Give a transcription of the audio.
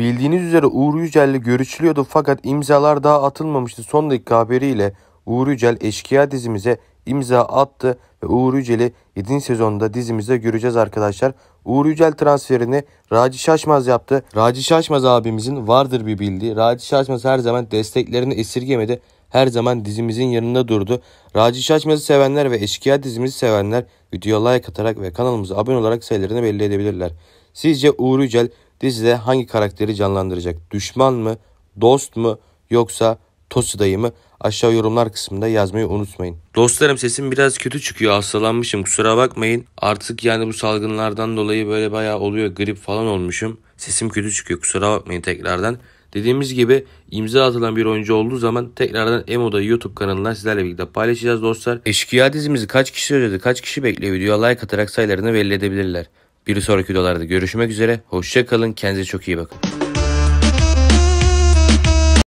Bildiğiniz üzere Uğur Yücel'le görüşülüyordu fakat imzalar daha atılmamıştı. Son dakika haberiyle Uğur Yücel Eşkıya dizimize imza attı ve Uğur Yücel'i 7. sezonda dizimizde göreceğiz arkadaşlar. Uğur Yücel transferini Raci Şaşmaz yaptı. Raci Şaşmaz abimizin vardır bir bildiği. Raci Şaşmaz her zaman desteklerini esirgemedi. Her zaman dizimizin yanında durdu. Raci Şaşmaz'ı sevenler ve Eşkıya dizimizi sevenler videoya like atarak ve kanalımıza abone olarak sayılarını belli edebilirler. Sizce Uğur Yücel Dizide hangi karakteri canlandıracak? Düşman mı? Dost mu? Yoksa Tosida'yı mı? Aşağı yorumlar kısmında yazmayı unutmayın. Dostlarım sesim biraz kötü çıkıyor. Hastalanmışım kusura bakmayın. Artık yani bu salgınlardan dolayı böyle bayağı oluyor. Grip falan olmuşum. Sesim kötü çıkıyor kusura bakmayın tekrardan. Dediğimiz gibi imza atılan bir oyuncu olduğu zaman tekrardan Emo'da YouTube kanalından sizlerle birlikte paylaşacağız dostlar. Eşkıya dizimizi kaç kişi özledi, kaç kişi bekliyor videoya like atarak sayılarını belli edebilirler. Bir sonraki videolarda görüşmek üzere. Hoşça kalın. Kendinize çok iyi bakın.